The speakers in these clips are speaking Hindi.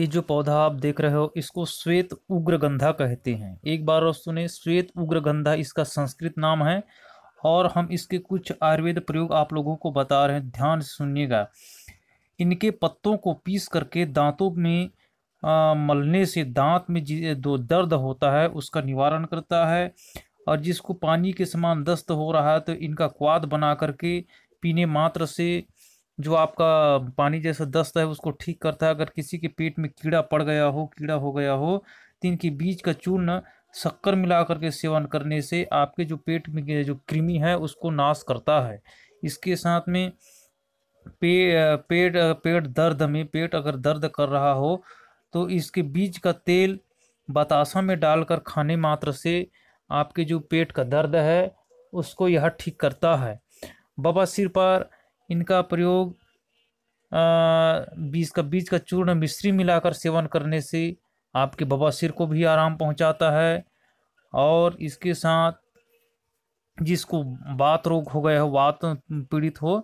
ये जो पौधा आप देख रहे हो इसको श्वेत उग्रगंधा कहते हैं एक बार और सुने श्वेत उग्रगंधा इसका संस्कृत नाम है और हम इसके कुछ आयुर्वेद प्रयोग आप लोगों को बता रहे हैं ध्यान सुनिएगा इनके पत्तों को पीस करके दांतों में आ, मलने से दांत में जो दर्द होता है उसका निवारण करता है और जिसको पानी के समान दस्त हो रहा है तो इनका क्वाद बना करके पीने मात्र से जो आपका पानी जैसा दस्त है उसको ठीक करता है अगर किसी के पेट में कीड़ा पड़ गया हो कीड़ा हो गया हो तो इनके बीज का चूर्ण शक्कर मिला करके सेवन करने से आपके जो पेट में जो कृमि है उसको नाश करता है इसके साथ में पे पेट पेट दर्द में पेट अगर दर्द कर रहा हो तो इसके बीज का तेल बतासा में डालकर खाने मात्र से आपके जो पेट का दर्द है उसको यह ठीक करता है बाबा सिर पर इनका प्रयोग बीज का बीज का चूर्ण मिश्री मिलाकर सेवन करने से आपके बवासीर को भी आराम पहुंचाता है और इसके साथ जिसको बात रोग हो गया हो वात पीड़ित हो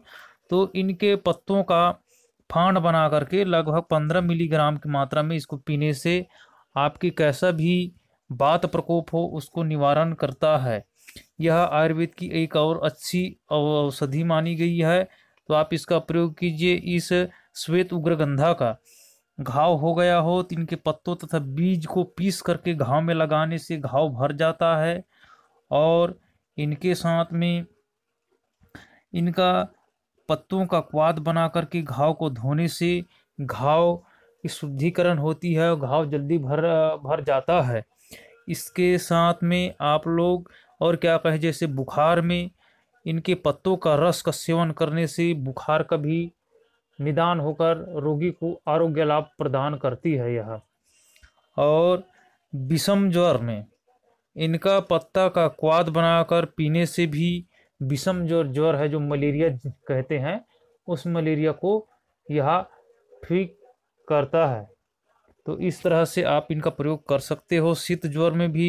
तो इनके पत्तों का फांड बना करके लगभग पंद्रह मिलीग्राम की मात्रा में इसको पीने से आपकी कैसा भी बात प्रकोप हो उसको निवारण करता है यह आयुर्वेद की एक और अच्छी औषधि मानी गई है तो आप इसका प्रयोग कीजिए इस श्वेत उग्रगंधा का घाव हो गया हो तो इनके पत्तों तथा बीज को पीस करके घाव में लगाने से घाव भर जाता है और इनके साथ में इनका पत्तों का क्वाद बना करके घाव को धोने से घाव की शुद्धिकरण होती है और घाव जल्दी भर भर जाता है इसके साथ में आप लोग और क्या कहें जैसे बुखार में इनके पत्तों का रस का सेवन करने से बुखार का भी निदान होकर रोगी को आरोग्य लाभ प्रदान करती है यह और विषम ज्वर में इनका पत्ता का क्वाद बनाकर पीने से भी विषम ज्वर ज्वर है जो मलेरिया कहते हैं उस मलेरिया को यह ठीक करता है तो इस तरह से आप इनका प्रयोग कर सकते हो शीत ज्वर में भी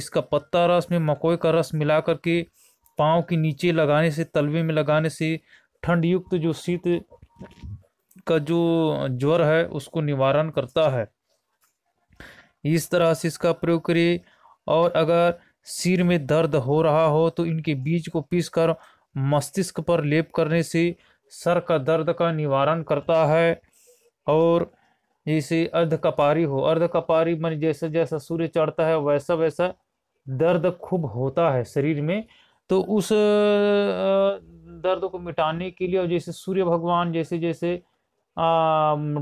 इसका पत्ता रस में मकोई का रस मिला करके पाँव के नीचे लगाने से तलवे में लगाने से ठंड युक्त जो शीत का जो ज्वर है उसको निवारण करता है इस तरह से इसका प्रयोग करिए और अगर सिर में दर्द हो रहा हो तो इनके बीज को पीसकर मस्तिष्क पर लेप करने से सर का दर्द का निवारण करता है और जैसे अर्धकपारी हो अर्धकपारी मन जैसा जैसा सूर्य चढ़ता है वैसा वैसा दर्द खूब होता है शरीर में तो उस दर्द को मिटाने के लिए और जैसे सूर्य भगवान जैसे जैसे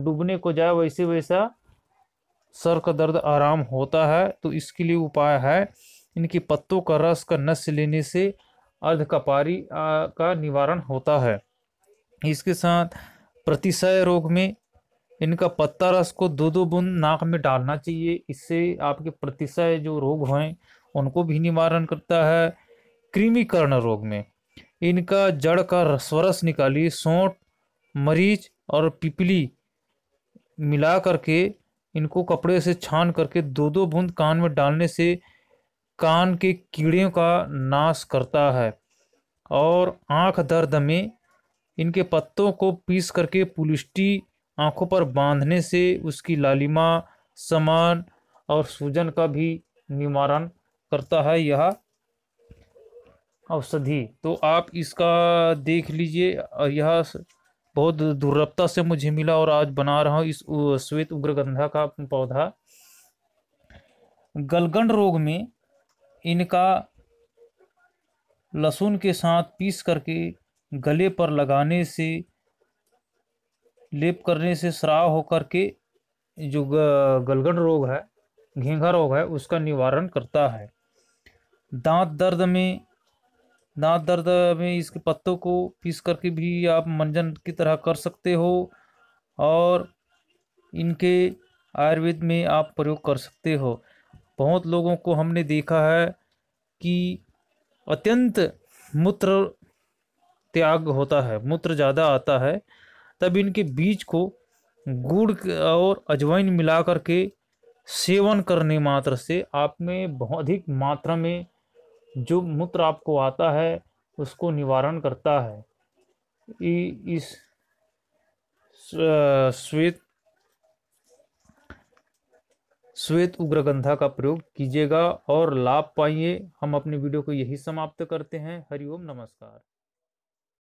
डूबने को जाए वैसे वैसा सर का दर्द आराम होता है तो इसके लिए उपाय है इनके पत्तों का रस का नस लेने से अर्धकपारी का निवारण होता है इसके साथ प्रतिशय रोग में इनका पत्ता रस को दो दो बूंद नाक में डालना चाहिए इससे आपके प्रतिशय जो रोग हैं उनको भी निवारण करता है कृमिकर्ण रोग में इनका जड़ का रसवरस निकाली सौंठ मरीच और पिपली मिला करके इनको कपड़े से छान करके दो दो बूंद कान में डालने से कान के कीड़े का नाश करता है और आँख दर्द में इनके पत्तों को पीस करके पुलिस्टी आँखों पर बांधने से उसकी लालिमा समान और सूजन का भी निवारण करता है यह औषधि तो आप इसका देख लीजिए यह बहुत दुर्लभता से मुझे मिला और आज बना रहा हूँ इस श्वेत उग्रगंधा का पौधा गलगन रोग में इनका लहसुन के साथ पीस करके गले पर लगाने से लेप करने से श्राव होकर के जो गलगन रोग है घेंघा रोग है उसका निवारण करता है दांत दर्द में नाथ दर्द में इसके पत्तों को पीस करके भी आप मंजन की तरह कर सकते हो और इनके आयुर्वेद में आप प्रयोग कर सकते हो बहुत लोगों को हमने देखा है कि अत्यंत मूत्र त्याग होता है मूत्र ज़्यादा आता है तब इनके बीज को गुड़ और अजवाइन मिला करके सेवन करने मात्र से आप में बहुत अधिक मात्रा में जो मूत्र आपको आता है उसको निवारण करता है इस श्वेत श्वेत उग्रगंधा का प्रयोग कीजिएगा और लाभ पाइए हम अपने वीडियो को यही समाप्त करते हैं हरिओम नमस्कार